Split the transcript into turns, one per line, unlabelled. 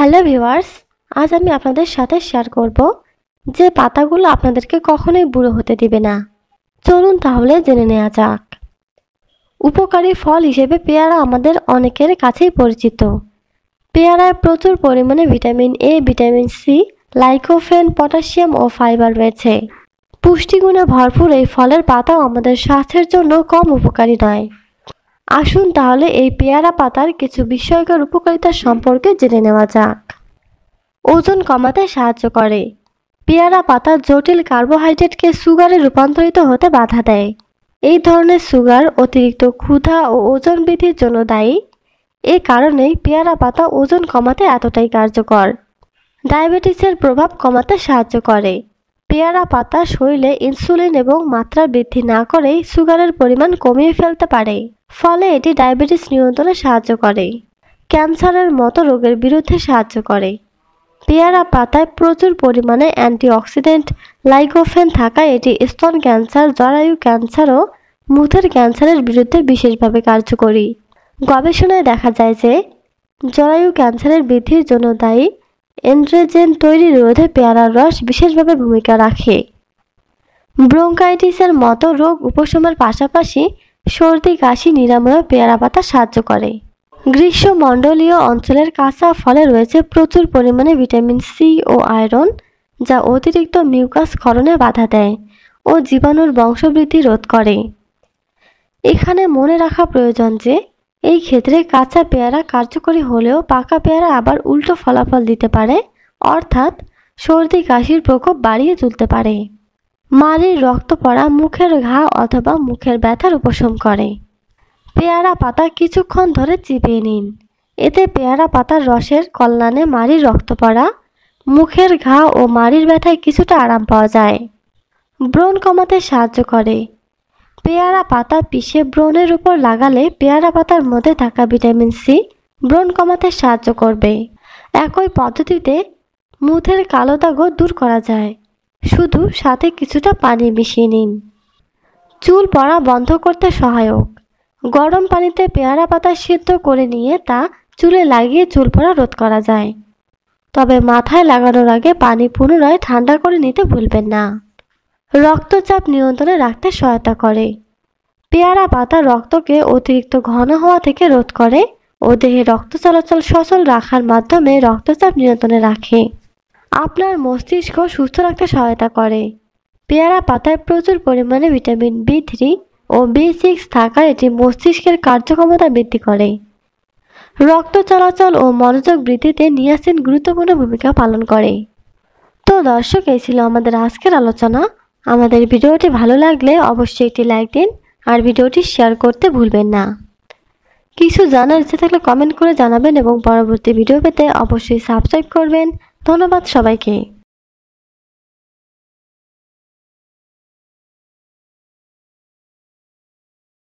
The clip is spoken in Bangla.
হ্যালো ভিওয়ার্স আজ আমি আপনাদের সাথে শেয়ার করব যে পাতাগুলো আপনাদেরকে কখনোই বুড়ো হতে দিবে না চলুন তাহলে জেনে নেওয়া যাক উপকারী ফল হিসেবে পেয়ারা আমাদের অনেকের কাছেই পরিচিত পেয়ারায় প্রচুর পরিমাণে vitamin A vitamin C lycopene potassium ও ফাইবার রয়েছে পুষ্টিগুণে ভরপুর এই ফলের পাতাও আমাদের স্বাস্থ্যের জন্য কম উপকারী নয় আসুন তাহলে এই পেয়ারা পাতার কিছু বিস্ময়কর উপকারিতা সম্পর্কে জেনে নেওয়া যাক ওজন কমাতে সাহায্য করে পেয়ারা পাতা জটিল কার্বোহাইড্রেটকে সুগারে রূপান্তরিত হতে বাধা দেয় এই ধরনের সুগার অতিরিক্ত ক্ষুধা ও ওজন বৃদ্ধির জন্য দায়ী এ কারণেই পেয়ারা পাতা ওজন কমাতে এতটাই কার্যকর ডায়াবেটিসের প্রভাব কমাতে সাহায্য করে পেয়ারা পাতা শরীরে ইনসুলিন এবং মাত্রা বৃদ্ধি না করেই সুগারের পরিমাণ কমিয়ে ফেলতে পারে ফলে এটি ডায়াবেটিস নিয়ন্ত্রণে সাহায্য করে ক্যান্সারের মতো রোগের বিরুদ্ধে সাহায্য করে পেয়ারা পাতায় প্রচুর পরিমাণে অ্যান্টিঅক্সিডেন্ট লাইকোফেন থাকায় এটি স্তন ক্যান্সার জরায়ু ক্যান্সার ও মুখের ক্যান্সারের বিরুদ্ধে বিশেষভাবে কার্যকরী গবেষণায় দেখা যায় যে জরায়ু ক্যান্সারের বৃদ্ধির জন্য দায়ী এন্ড্রোজেন তৈরি রোধে পেয়ারার রস বিশেষভাবে ভূমিকা রাখে ব্রোঙ্কাইটিসের মতো রোগ উপশমের পাশাপাশি সর্দি কাশি নিরাময়ে পেয়ারা পাতা সাহায্য করে গ্রীষ্মমণ্ডলীয় অঞ্চলের কাঁচা ফলে রয়েছে প্রচুর পরিমাণে ভিটামিন সি ও আয়রন যা অতিরিক্ত মিউকাস ক্ষরণে বাধা দেয় ও জীবাণুর বংশবৃদ্ধি রোধ করে এখানে মনে রাখা প্রয়োজন যে এই ক্ষেত্রে কাঁচা পেয়ারা কার্যকরী হলেও পাকা পেয়ারা আবার উল্টো ফলাফল দিতে পারে অর্থাৎ সর্দি কাশির প্রকোপ বাড়িয়ে তুলতে পারে মাড়ির রক্ত পড়া মুখের ঘা অথবা মুখের ব্যথার উপশম করে পেয়ারা পাতা কিছুক্ষণ ধরে চিপিয়ে নিন এতে পেয়ারা পাতার রসের কল্যাণে মাড়ির রক্ত পড়া মুখের ঘা ও মাড়ির ব্যথায় কিছুটা আরাম পাওয়া যায় ব্রণ কমাতে সাহায্য করে পেয়ারা পাতা পিষে ব্রণের উপর লাগালে পেয়ারা পাতার মধ্যে থাকা ভিটামিন সি ব্রণ কমাতে সাহায্য করবে একই পদ্ধতিতে মুখের কালো দাগও দূর করা যায় শুধু সাথে কিছুটা পানি মিশিয়ে নিন চুল পড়া বন্ধ করতে সহায়ক গরম পানিতে পেয়ারা পাতা সিদ্ধ করে নিয়ে তা চুলে লাগিয়ে চুল পড়া রোধ করা যায় তবে মাথায় লাগানোর আগে পানি পুনরায় ঠান্ডা করে নিতে ভুলবেন না রক্তচাপ নিয়ন্ত্রণে রাখতে সহায়তা করে পেয়ারা পাতা রক্তকে অতিরিক্ত ঘন হওয়া থেকে রোধ করে ও দেহে রক্ত চলাচল সচল রাখার মাধ্যমে রক্তচাপ নিয়ন্ত্রণে রাখে আপনার মস্তিষ্ক সুস্থ রাখতে সহায়তা করে পেয়ারা পাতায় প্রচুর পরিমাণে ভিটামিন বি থ্রি ও বি সিক্স থাকায় এটি মস্তিষ্কের কার্যক্ষমতা বৃদ্ধি করে রক্ত চলাচল ও মনোযোগ বৃদ্ধিতে নিয়াসিন গুরুত্বপূর্ণ ভূমিকা পালন করে তো দর্শক এই ছিল আমাদের আজকের আলোচনা আমাদের ভিডিওটি ভালো লাগলে অবশ্যই একটি লাইক দিন আর ভিডিওটি শেয়ার করতে ভুলবেন না কিছু জানার ইচ্ছে থাকলে কমেন্ট করে জানাবেন এবং পরবর্তী ভিডিও পেতে অবশ্যই সাবস্ক্রাইব করবেন ধন্যবাদ সবাইকে